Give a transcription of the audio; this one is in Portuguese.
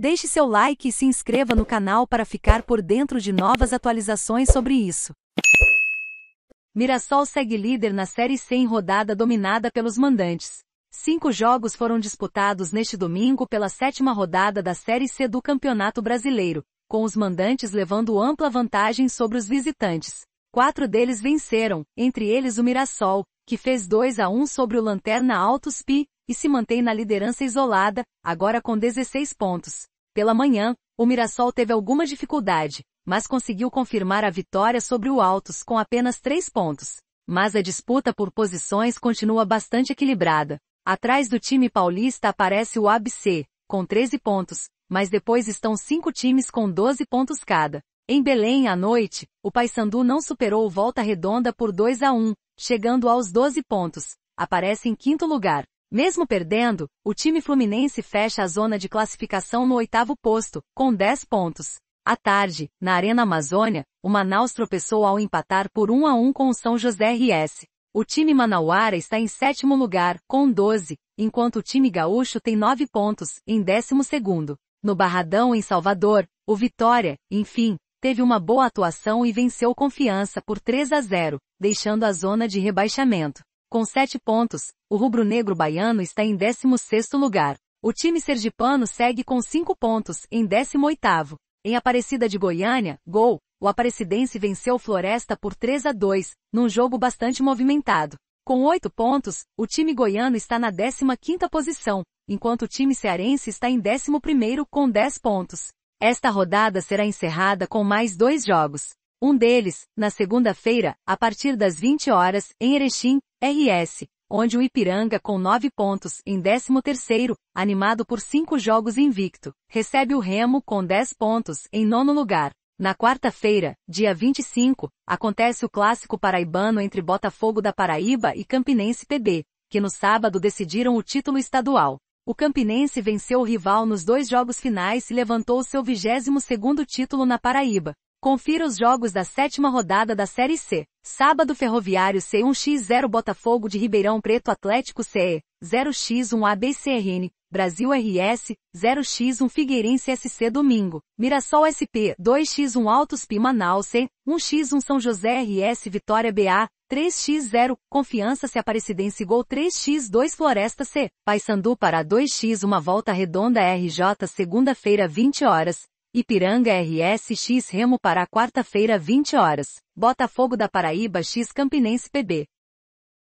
Deixe seu like e se inscreva no canal para ficar por dentro de novas atualizações sobre isso. Mirassol segue líder na Série C em rodada dominada pelos mandantes. Cinco jogos foram disputados neste domingo pela sétima rodada da Série C do Campeonato Brasileiro, com os mandantes levando ampla vantagem sobre os visitantes. Quatro deles venceram, entre eles o Mirassol, que fez 2 a 1 sobre o Lanterna Altos Pi, e se mantém na liderança isolada, agora com 16 pontos. Pela manhã, o Mirassol teve alguma dificuldade, mas conseguiu confirmar a vitória sobre o Altos com apenas 3 pontos. Mas a disputa por posições continua bastante equilibrada. Atrás do time paulista aparece o ABC, com 13 pontos, mas depois estão cinco times com 12 pontos cada. Em Belém à noite, o Paysandu não superou o Volta Redonda por 2 a 1, chegando aos 12 pontos. Aparece em quinto lugar. Mesmo perdendo, o time fluminense fecha a zona de classificação no oitavo posto, com 10 pontos. À tarde, na Arena Amazônia, o Manaus tropeçou ao empatar por 1 a 1 com o São José RS. O time manauara está em sétimo lugar, com 12, enquanto o time gaúcho tem 9 pontos, em décimo segundo. No Barradão, em Salvador, o Vitória, enfim, teve uma boa atuação e venceu Confiança por 3 a 0, deixando a zona de rebaixamento. Com 7 pontos, o rubro-negro baiano está em 16º lugar. O time sergipano segue com 5 pontos, em 18º. Em Aparecida de Goiânia, gol, o aparecidense venceu Floresta por 3 a 2, num jogo bastante movimentado. Com 8 pontos, o time goiano está na 15ª posição, enquanto o time cearense está em 11º com 10 pontos. Esta rodada será encerrada com mais dois jogos. Um deles, na segunda-feira, a partir das 20 horas, em Erechim, RS, onde o Ipiranga com 9 pontos em 13º, animado por 5 jogos invicto, recebe o Remo com 10 pontos em nono lugar. Na quarta-feira, dia 25, acontece o clássico paraibano entre Botafogo da Paraíba e Campinense PB, que no sábado decidiram o título estadual. O Campinense venceu o rival nos dois jogos finais e levantou seu 22º título na Paraíba. Confira os jogos da sétima rodada da Série C. Sábado Ferroviário C1x0 Botafogo de Ribeirão Preto Atlético CE, 0x1 ABCRN, Brasil RS, 0x1 Figueirense SC Domingo, Mirassol SP, 2x1 Altos Pi Manaus C, 1x1 São José RS Vitória BA, 3x0 Confiança se Aparecidense Gol 3x2 Floresta C, Paysandu para 2x1 Volta Redonda RJ segunda-feira 20 horas, Ipiranga RSX Remo para quarta-feira 20 horas. Botafogo da Paraíba X Campinense PB.